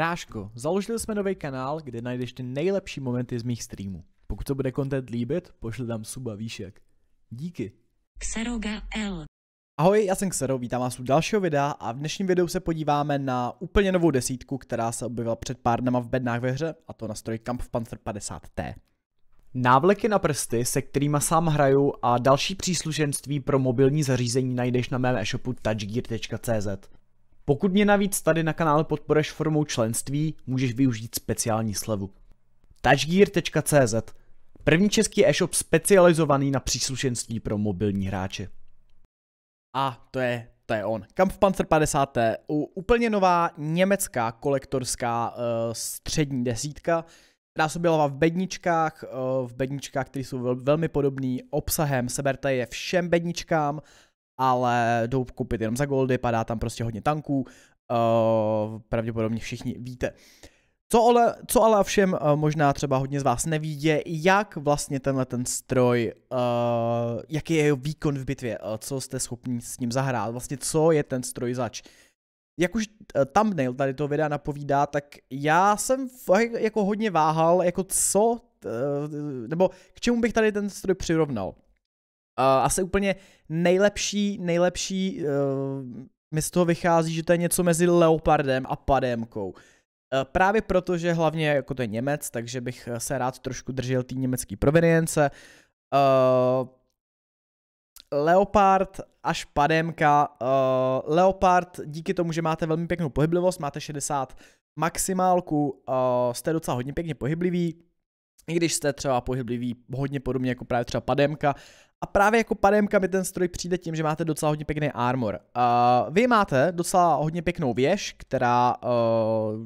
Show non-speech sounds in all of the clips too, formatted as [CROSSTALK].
Bráško, založili jsme nový kanál, kde najdeš ty nejlepší momenty z mých streamů. Pokud to bude content líbit, pošli tam suba výšek. Díky. Xeroga L. Ahoj, já jsem Xero, vítám vás u dalšího videa a v dnešním videu se podíváme na úplně novou desítku, která se objevila před pár dnama v bednách ve hře, a to na stroj Kampf Panzer 50T. Návleky na prsty, se kterými sám hraju a další příslušenství pro mobilní zařízení najdeš na mém e-shopu touchgear.cz. Pokud mě navíc tady na kanále podporeš formou členství, můžeš využít speciální slevu. Touchgear.cz První český e-shop specializovaný na příslušenství pro mobilní hráče. A to je, to je on. Kampfpanzer 50. Úplně nová německá kolektorská uh, střední desítka, která se byla v bedničkách, uh, v bedničkách, které jsou velmi podobné obsahem. Seberte je všem bedničkám ale jdou koupit jenom za goldy, padá tam prostě hodně tanků, uh, pravděpodobně všichni víte. Co ale, co ale všem uh, eh, možná třeba hodně z vás neví, je jak vlastně tenhle ten stroj, uh, jaký je jeho výkon v bitvě, uh, co jste schopni s ním zahrát, vlastně co je ten stroj zač. Jak už uh, thumbnail tady to videa napovídá, tak já jsem jako hodně váhal, jako co, uh, nebo k čemu bych tady ten stroj přirovnal asi úplně nejlepší, nejlepší, uh, mi z toho vychází, že to je něco mezi leopardem a pademkou. Eh, právě proto, že hlavně jako to je Němec, takže bych eh, se rád trošku držel té německé provenience. Uh, Leopard až pademka. Uh, Leopard díky tomu, že máte velmi pěknou pohyblivost, máte 60 maximálku, uh, jste docela hodně pěkně pohyblivý i když jste třeba pohybliví hodně podobně jako právě třeba pademka, a právě jako pademka mi ten stroj přijde tím, že máte docela hodně pěkný armor. Uh, vy máte docela hodně pěknou věž, která uh,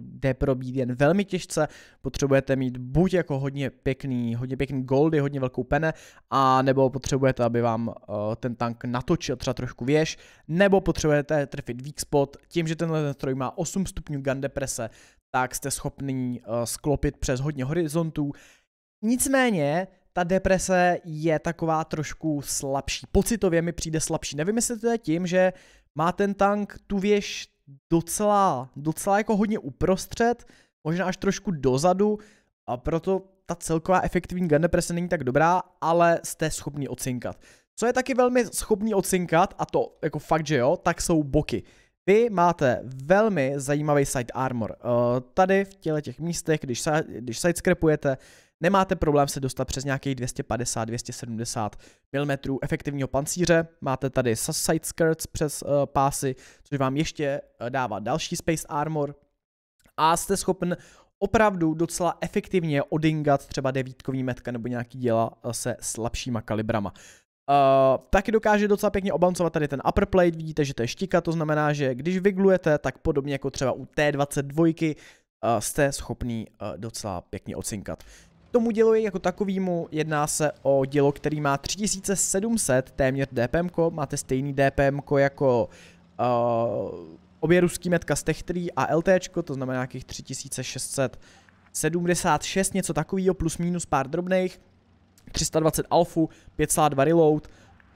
jde probít jen velmi těžce. Potřebujete mít buď jako hodně pěkný, hodně pěkný goldy, hodně velkou pene, a nebo potřebujete, aby vám uh, ten tank natočil třeba trošku věž, nebo potřebujete trefit weak spot. Tím, že tenhle ten stroj má 8 stupňů gun deprese, tak jste schopný uh, sklopit přes hodně horizontů Nicméně ta deprese je taková trošku slabší. Pocitově mi přijde slabší. Nevím, jestli to je tím, že má ten tank tu věž docela, docela jako hodně uprostřed, možná až trošku dozadu a proto ta celková efektivní gun deprese není tak dobrá, ale jste schopni ocinkat. Co je taky velmi schopný ocinkat, a to jako fakt, že jo, tak jsou boky. Vy máte velmi zajímavý side armor. Eh, tady v těle těch místech, když, když side scrapujete, nemáte problém se dostat přes nějakých 250-270 mm efektivního pancíře. Máte tady side skirts přes uh, pásy, což vám ještě eh, dává další space armor. A jste schopen opravdu docela efektivně odingat třeba devítkový metka nebo nějaký děla eh, se slabšíma kalibrama. Uh, taky dokáže docela pěkně obancovat tady ten upper plate, vidíte, že to je štika, to znamená, že když vyglujete, tak podobně jako třeba u T22 uh, jste schopný uh, docela pěkně ocinkat. Tomu je jako takovýmu jedná se o dělo, který má 3700 téměř DPM, -ko. máte stejný DPM -ko jako uh, obě ruský metka z 3 a LT, to znamená nějakých 3676, něco takového, plus minus pár drobných, 320 alfu, 5,2 reload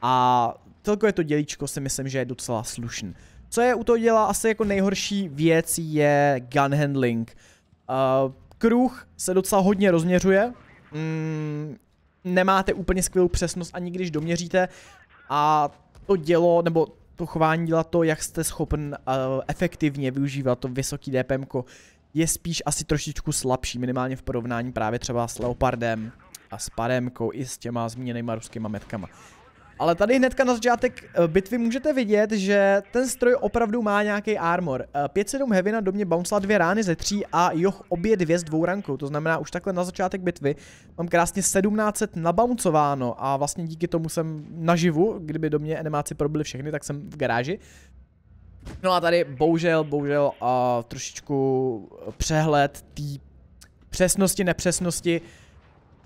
a celkově to dělíčko si myslím, že je docela slušný. Co je u toho dělá asi jako nejhorší věc je gun handling. Uh, Kruh se docela hodně rozměřuje. Mm, nemáte úplně skvělou přesnost ani když doměříte. A to dělo, nebo to chování dělá to, jak jste schopen uh, efektivně využívat to vysoký DPM, je spíš asi trošičku slabší, minimálně v porovnání právě třeba s Leopardem a s Paremkou i s těma zmíněnýma ruskýma metkama. Ale tady hnedka na začátek eh, bitvy můžete vidět, že ten stroj opravdu má nějaký armor. 5-7 eh, Heavy do mě bouncela dvě rány ze tří a Joch obě dvě s dvou rankou, to znamená už takhle na začátek bitvy mám krásně 1700 nabouncováno a vlastně díky tomu jsem naživu, kdyby do mě animáci probili všechny, tak jsem v garáži. No a tady bohužel, bohužel a eh, trošičku přehled té přesnosti, nepřesnosti.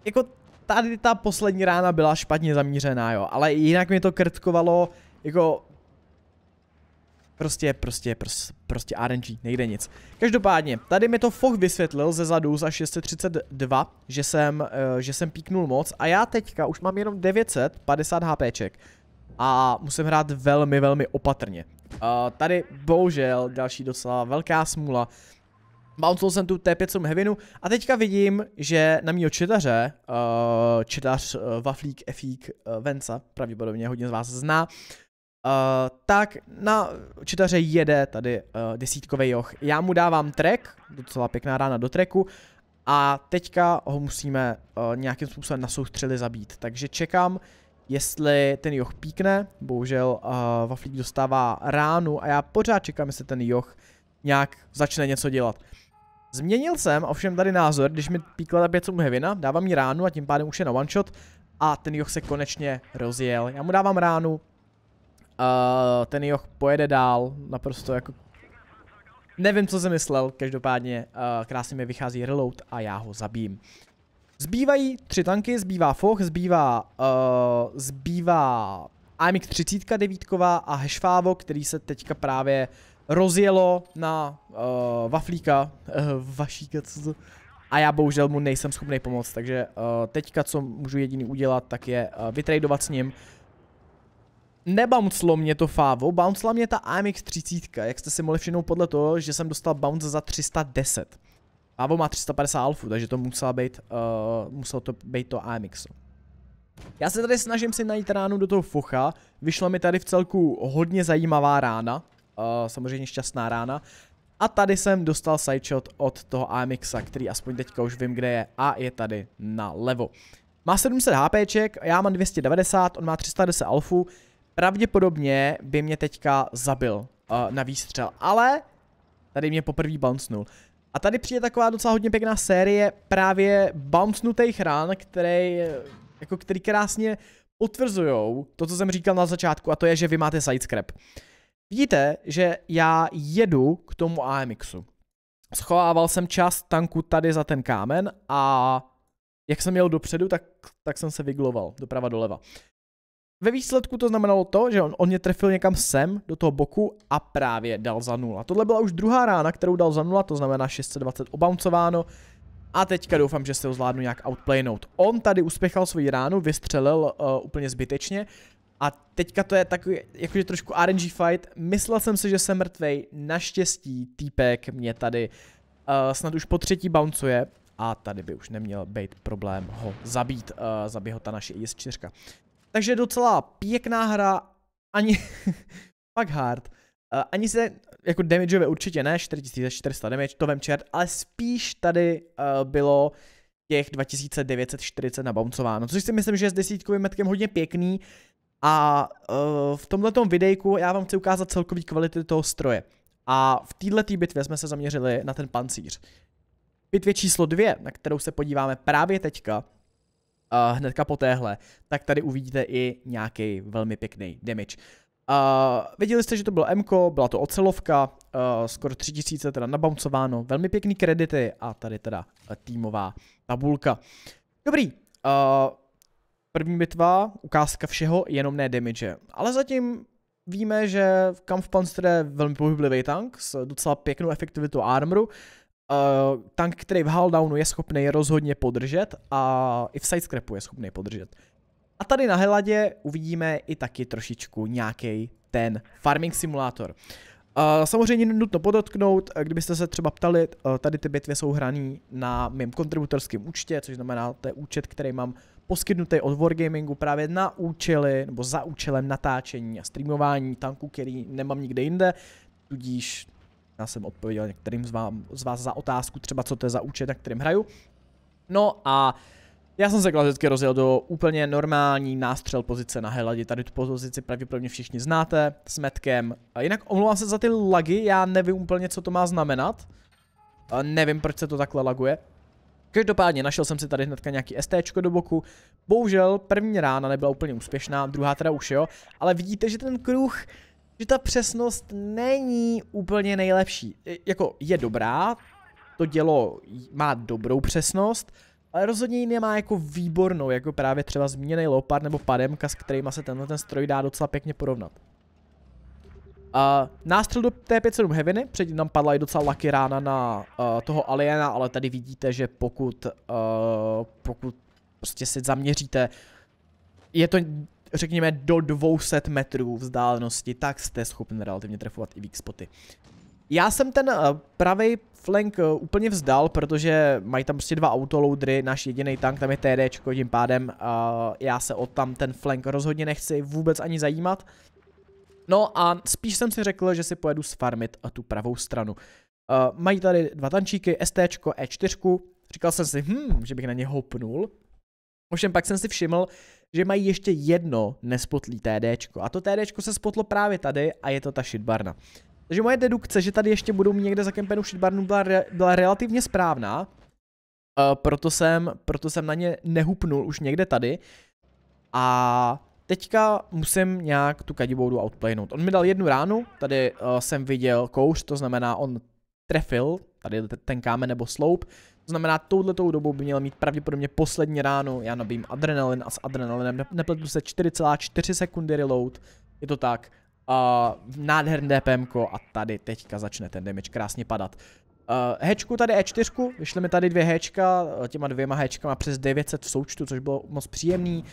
Jako Tady ta poslední rána byla špatně zamířená, jo, ale jinak mi to krtkovalo, jako... Prostě, prostě, prostě, prostě RNG, nejde nic. Každopádně, tady mi to Foch vysvětlil ze zadu za 632, že jsem, eh, že jsem píknul moc a já teďka už mám jenom 950 HPček a musím hrát velmi, velmi opatrně. Uh, tady bohužel další docela velká smůla, Bouncel jsem tu T5 Heavinu a teďka vidím, že na mýho četaře, uh, eh, četař uh, eh, Waflík, Efík, uh, Venca, pravděpodobně hodně z vás zná, Uh, tak na četaře jede tady uh, desítkový joch. Já mu dávám track, docela pěkná rána do treku a teďka ho musíme uh, nějakým způsobem na soustřeli zabít. Takže čekám, jestli ten joch píkne. Bohužel uh, Waflík dostává ránu a já pořád čekám, jestli ten joch nějak začne něco dělat. Změnil jsem ovšem tady názor, když mi píkla 5 Hevina, dávám mi ránu a tím pádem už je na one shot a ten joch se konečně rozjel. Já mu dávám ránu, uh, ten joch pojede dál, naprosto jako... Nevím, co jsem myslel, každopádně uh, krásně mi vychází reload a já ho zabím. Zbývají tři tanky, zbývá Foch, zbývá, uh, zbývá AMX devítková a Hešfávo, který se teďka právě uh, rozjelo na uh, eh, Waflíka, uh, eh, Vašíka, co to... A já bohužel mu nejsem schopný pomoct, takže uh, teďka, co můžu jediný udělat, tak je uh, vytradovat s ním. Nebounclo mě to fávo, bouncela mě ta AMX 30, jak jste si mohli všimnout podle toho, že jsem dostal bounce za 310. Fávo má 350 alfu, takže to musela být, uh, muselo to být to AMX. Já se tady snažím si najít ránu do toho focha, vyšla mi tady v celku hodně zajímavá rána, samozřejmě šťastná rána. A tady jsem dostal sideshot od toho AMXa, který aspoň teďka už vím, kde je a je tady na levo. Má 700 HPček, já mám 290, on má 310 alfu. Pravděpodobně by mě teďka zabil uh, na výstřel, ale tady mě poprvé bouncnul. A tady přijde taková docela hodně pěkná série právě bouncnutých ran, který, jako který krásně potvrzují to, co jsem říkal na začátku, a to je, že vy máte sidescrap. Uh, Vidíte, že já jedu k tomu AMXu. Schovával jsem část tanku tady za ten kámen a jak jsem jel dopředu, tak, tak jsem se vygloval doprava doleva. Ve výsledku to znamenalo to, že on, on mě trefil někam sem, do toho boku a právě dal za nula. Tohle byla už druhá rána, kterou dal za nula, to znamená 620 obouncováno. A teďka doufám, že se ho zvládnu nějak outplaynout. On tady uspěchal svoji ránu, vystřelil uh, úplně zbytečně a teďka to je takový, jakože trošku RNG fight. Myslel jsem si, že jsem mrtvej. Naštěstí týpek mě tady uh, snad už po třetí bouncuje. A tady by už neměl být problém ho zabít. Uh, zabije ho ta naše IS-4. Takže docela pěkná hra. Ani... [LAUGHS] fakt hard. Uh, ani se, jako damageové určitě ne, 4400 damage, to vem čert, ale spíš tady uh, bylo těch 2940 nabouncované. No, což si myslím, že je s desítkovým metkem hodně pěkný, a uh, v tomto videjku já vám chci ukázat celkový kvality toho stroje. A v této bitvě jsme se zaměřili na ten pancíř. Bitvě číslo dvě, na kterou se podíváme právě teďka, uh, hnedka po téhle, tak tady uvidíte i nějaký velmi pěkný damage. Uh, viděli jste, že to bylo MKO, byla to ocelovka, uh, skoro 3000 teda nabouncováno, velmi pěkný kredity a tady teda uh, týmová tabulka. Dobrý, uh, První bitva, ukázka všeho, jenom ne damage. Ale zatím víme, že Kampfpanzer je velmi pohyblivý tank s docela pěknou efektivitou armoru. Uh, tank, který v Haldownu je schopný rozhodně podržet a i v sidescrapu je schopný podržet. A tady na Heladě uvidíme i taky trošičku nějaký ten farming simulátor. Uh, eh, samozřejmě nutno podotknout, kdybyste se třeba ptali, uh, tady ty bitvy jsou hraný na mém kontributorském účtě, což znamená, to je účet, který mám poskytnutý od Wargamingu právě na účely nebo za účelem natáčení a streamování tanku, který nemám nikde jinde, tudíž já jsem odpověděl některým z, vám, z vás za otázku, třeba co to je za účet, na kterým hraju. No a já jsem se klasicky rozjel do úplně normální nástřel pozice na heladě. Tady tu pozici pravděpodobně všichni znáte s metkem. A jinak omlouvám se za ty lagy, já nevím úplně, co to má znamenat. A nevím, proč se to takhle laguje. Každopádně našel jsem si tady hnedka nějaký ST do boku. Bohužel první rána nebyla úplně úspěšná, druhá teda už jo, ale vidíte, že ten kruh, že ta přesnost není úplně nejlepší. E, jako je dobrá, to dělo má dobrou přesnost, ale rozhodně ji nemá jako výbornou, jako právě třeba zmíněný Leopard nebo Pademka, s kterýma se tenhle ten stroj dá docela pěkně porovnat. Uh, nástřel do t 57 Heaviny, předtím nám padla i docela lucky rána na uh, toho aliena, ale tady vidíte, že pokud, uh, pokud prostě se zaměříte, je to řekněme do 200 metrů vzdálenosti, tak jste schopni relativně trefovat i weak spoty. Já jsem ten uh, eh, pravý flank uh, úplně vzdal, protože mají tam prostě dva autoloudry, náš jediný tank, tam je TDčko, tím pádem uh, já se o tam ten flank rozhodně nechci vůbec ani zajímat. No a spíš jsem si řekl, že si pojedu sfarmit tu pravou stranu. Uh, mají tady dva tančíky, ST, E4. Říkal jsem si, hmm, že bych na ně hopnul. Ovšem pak jsem si všiml, že mají ještě jedno nespotlý TD. A to TD se spotlo právě tady a je to ta shitbarna. Takže moje dedukce, že tady ještě budou mít někde za kempenu shitbarnu, byla, re, byla relativně správná. Uh, proto, jsem, proto jsem na ně nehupnul už někde tady. A Teďka musím nějak tu kadiboudu outplaynout. On mi dal jednu ránu, tady uh, jsem viděl kouš, to znamená on trefil, tady ten kámen nebo sloup, to znamená touhletou dobou by měl mít pravděpodobně poslední ránu, já nabím adrenalin a s adrenalinem nepletu se 4,4 sekundy reload, je to tak, uh, nádherný DPM a tady teďka začne ten damage krásně padat. Uh, eh, hečku tady E4, vyšly mi tady dvě hečka, těma dvěma hečkama přes 900 v součtu, což bylo moc příjemný.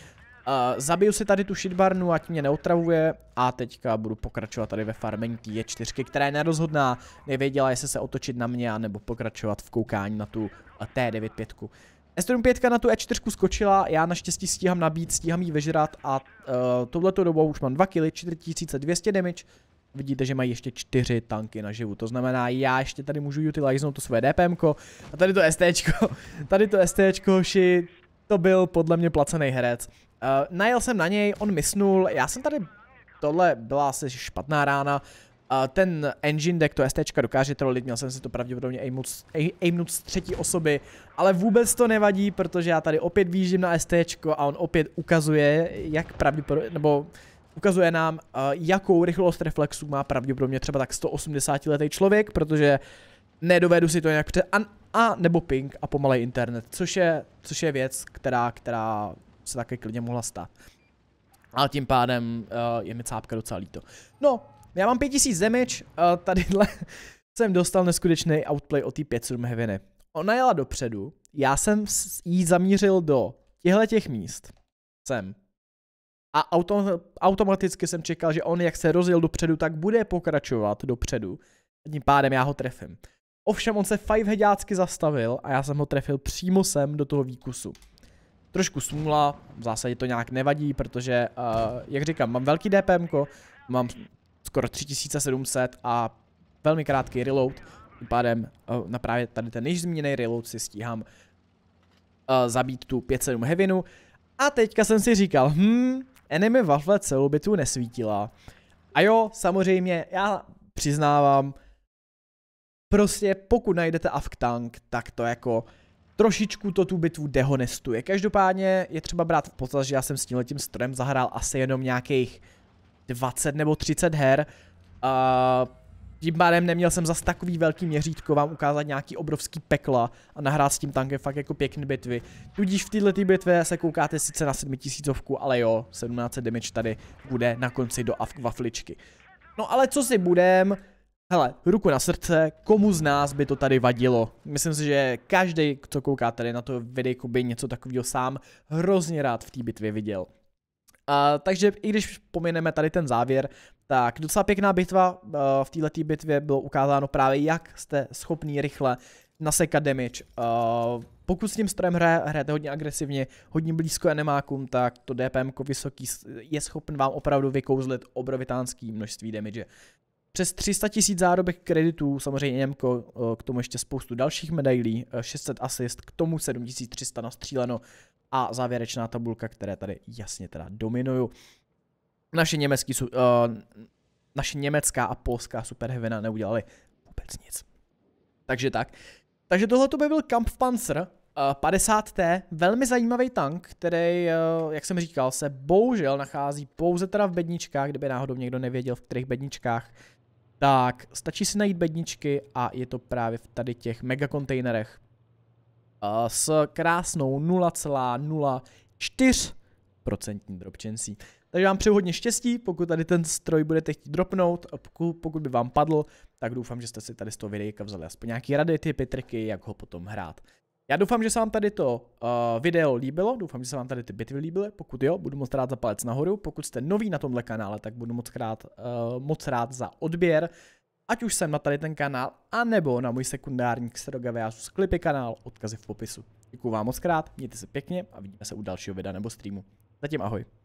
Eh, zabiju si tady tu shitbarnu, ať mě neotravuje a teďka budu pokračovat tady ve farmení té 4 která je nerozhodná, nevěděla, jestli se otočit na mě, nebo pokračovat v koukání na tu eh, T95. S75 na tu E4 skočila, já naštěstí stíhám nabít, stíhám jí vyžrat a uh, touhletou dobou už mám 2 kily, 4200 damage. Vidíte, že mají ještě 4 tanky na živu, to znamená já ještě tady můžu utilizovat to své DPM -ko a tady to STČko, [LAUGHS] tady to STČko, ši, to byl podle mě placený herec. Uh, najel jsem na něj, on misnul, já jsem tady, tohle byla asi špatná rána, uh, ten engine deck, to stčka dokáže trolit, měl jsem si to pravděpodobně aimnout, z třetí osoby, ale vůbec to nevadí, protože já tady opět výjíždím na stčko a on opět ukazuje, jak pravděpodobně, nebo ukazuje nám, uh, jakou rychlost reflexu má pravděpodobně třeba tak 180 letý člověk, protože nedovedu si to nějak před... A, a nebo ping a pomalej internet, což je, což je věc, která, která se také klidně mohla stát. A tím pádem uh, je mi cápka docela líto. No, já mám 5000 damage, uh, tadyhle [LAUGHS] jsem dostal neskutečný outplay o té 500 7 heaviny. Ona jela dopředu, já jsem jí zamířil do těchto těch míst. Sem. A auto, automaticky jsem čekal, že on jak se rozjel dopředu, tak bude pokračovat dopředu. Tím pádem já ho trefím. Ovšem on se five hedácky zastavil a já jsem ho trefil přímo sem do toho výkusu. Trošku smůla, v zásadě to nějak nevadí, protože, uh, jak říkám, mám velký DPM, mám skoro 3700 a velmi krátký reload, tím pádem uh, na právě tady ten již zmíněný reload si stíhám uh, zabít tu 5-7 heavinu. A teďka jsem si říkal, hmm, enemy waffle celou bitu nesvítila. A jo, samozřejmě, já přiznávám, prostě pokud najdete Avk tank, tak to jako trošičku to tu bitvu dehonestuje. Každopádně je třeba brát v potaz, že já jsem s tímhletím strojem zahrál asi jenom nějakých 20 nebo 30 her. A tím pádem neměl jsem zas takový velký měřítko vám ukázat nějaký obrovský pekla a nahrát s tím tankem fakt jako pěkné bitvy. Tudíž v této bitvě se koukáte sice na 7000, ale jo, 17 damage tady bude na konci do Afk wafličky. No ale co si budem, Hele, ruku na srdce, komu z nás by to tady vadilo? Myslím si, že každý, kdo kouká tady na to videjko, by něco takového sám hrozně rád v té bitvě viděl. A, takže i když pomineme tady ten závěr, tak docela pěkná bitva, eh, v této bitvě bylo ukázáno právě jak jste schopní rychle nasekat damage. Uh, pokud s tím strojem hraje, hrajete hodně agresivně, hodně blízko enemákům, tak to DPM vysoký je schopen vám opravdu vykouzlit obrovitánský množství damage. Přes 300 tisíc zárobek kreditů, samozřejmě Němko, eh, k tomu ještě spoustu dalších medailí, 600 eh, asist, k tomu 7300 nastříleno a závěrečná tabulka, které tady jasně teda dominuju. Naše, německý, uh, naše německá a polská superhvěna neudělali vůbec nic. Takže tak. Takže tohle by byl Kampfpanzer, 50T, velmi zajímavý tank, který, jak jsem říkal, se bohužel nachází pouze teda v bedničkách, kdyby náhodou někdo nevěděl, v kterých bedničkách tak stačí si najít bedničky a je to právě v tady těch megakontejnerech kontejnerech s krásnou 0,04% dropčencí. Takže vám přeju hodně štěstí, pokud tady ten stroj budete chtít dropnout, pokud, pokud by vám padl, tak doufám, že jste si tady z toho videjka vzali aspoň nějaký rady, typy, triky, jak ho potom hrát. Já doufám, že se vám tady to uh, video líbilo, doufám, že se vám tady ty bitvy líbily, pokud jo, budu moc rád za palec nahoru, pokud jste nový na tomhle kanále, tak budu moc rád, uh, eh, moc rád za odběr, ať už jsem na tady ten kanál, anebo na můj sekundární Xerogaviasus klipy kanál, odkazy v popisu. Děkuji vám moc krát, mějte se pěkně a vidíme se u dalšího videa nebo streamu. Zatím ahoj.